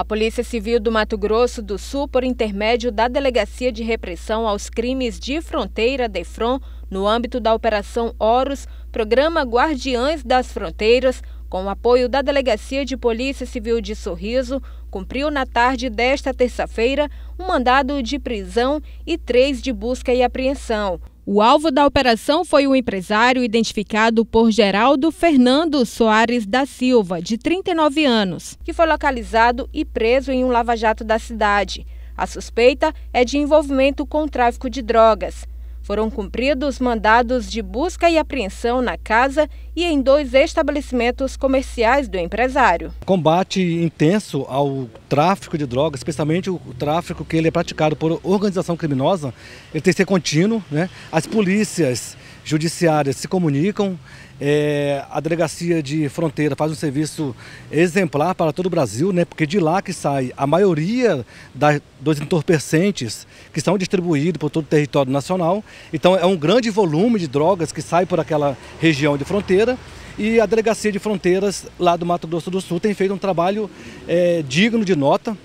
A Polícia Civil do Mato Grosso do Sul, por intermédio da Delegacia de Repressão aos Crimes de Fronteira, DEFRON, no âmbito da Operação Horus, programa Guardiães das Fronteiras, com o apoio da Delegacia de Polícia Civil de Sorriso, cumpriu na tarde desta terça-feira um mandado de prisão e três de busca e apreensão. O alvo da operação foi o um empresário identificado por Geraldo Fernando Soares da Silva, de 39 anos, que foi localizado e preso em um lava-jato da cidade. A suspeita é de envolvimento com tráfico de drogas. Foram cumpridos mandados de busca e apreensão na casa e em dois estabelecimentos comerciais do empresário. Combate intenso ao tráfico de drogas, especialmente o tráfico que ele é praticado por organização criminosa, ele tem que ser contínuo, né? As polícias judiciárias se comunicam. É, a delegacia de fronteira faz um serviço exemplar para todo o Brasil, né? Porque de lá que sai a maioria dos entorpecentes que são distribuídos por todo o território nacional. Então é um grande volume de drogas que sai por aquela região de fronteira. E a delegacia de fronteiras lá do Mato Grosso do Sul tem feito um trabalho é, digno de nota.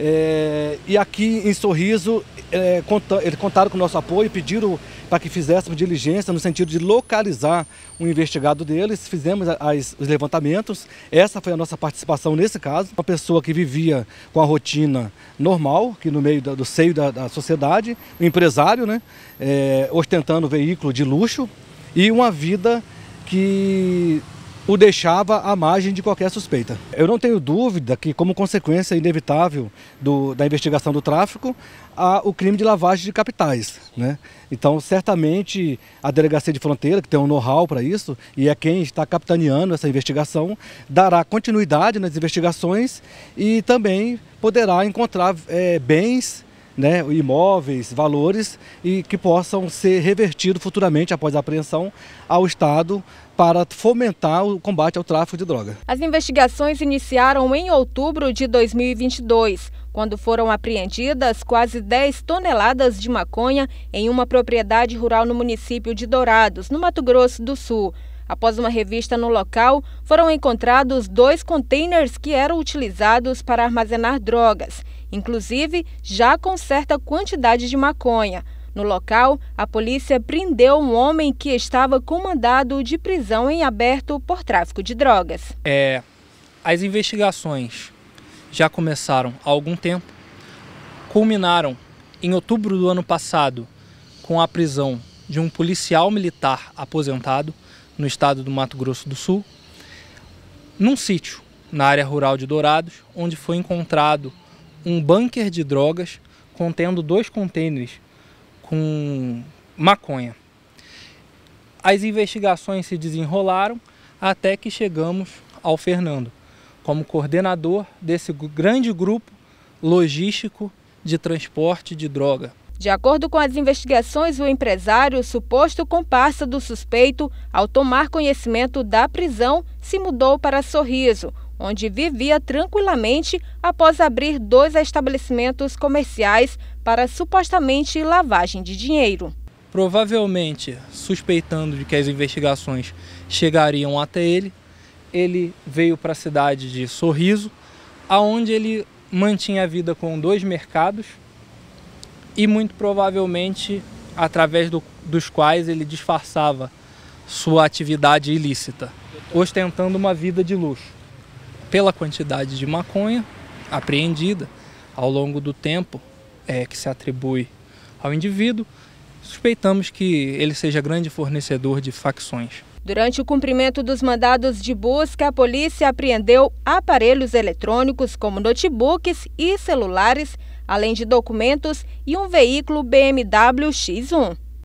É, e aqui em Sorriso, é, conta, eles contaram com o nosso apoio, pediram para que fizéssemos diligência no sentido de localizar o um investigado deles. Fizemos as, os levantamentos, essa foi a nossa participação nesse caso. Uma pessoa que vivia com a rotina normal, que no meio da, do seio da, da sociedade, um empresário, né, é, ostentando veículo de luxo e uma vida que o deixava à margem de qualquer suspeita. Eu não tenho dúvida que, como consequência inevitável do, da investigação do tráfico, há o crime de lavagem de capitais. Né? Então, certamente, a Delegacia de Fronteira, que tem um know-how para isso, e é quem está capitaneando essa investigação, dará continuidade nas investigações e também poderá encontrar é, bens né, imóveis, valores e que possam ser revertidos futuramente após a apreensão ao Estado para fomentar o combate ao tráfico de droga. As investigações iniciaram em outubro de 2022, quando foram apreendidas quase 10 toneladas de maconha em uma propriedade rural no município de Dourados, no Mato Grosso do Sul. Após uma revista no local, foram encontrados dois containers que eram utilizados para armazenar drogas. Inclusive, já com certa quantidade de maconha. No local, a polícia prendeu um homem que estava com mandado de prisão em aberto por tráfico de drogas. É, as investigações já começaram há algum tempo, culminaram em outubro do ano passado com a prisão de um policial militar aposentado no estado do Mato Grosso do Sul, num sítio na área rural de Dourados, onde foi encontrado um bunker de drogas contendo dois contêineres com maconha. As investigações se desenrolaram até que chegamos ao Fernando, como coordenador desse grande grupo logístico de transporte de droga. De acordo com as investigações, o empresário, suposto comparsa do suspeito, ao tomar conhecimento da prisão, se mudou para Sorriso, onde vivia tranquilamente após abrir dois estabelecimentos comerciais para supostamente lavagem de dinheiro. Provavelmente, suspeitando de que as investigações chegariam até ele, ele veio para a cidade de Sorriso, aonde ele mantinha a vida com dois mercados e muito provavelmente através do, dos quais ele disfarçava sua atividade ilícita, ostentando uma vida de luxo pela quantidade de maconha apreendida ao longo do tempo é, que se atribui ao indivíduo, suspeitamos que ele seja grande fornecedor de facções. Durante o cumprimento dos mandados de busca, a polícia apreendeu aparelhos eletrônicos como notebooks e celulares, além de documentos e um veículo BMW X1.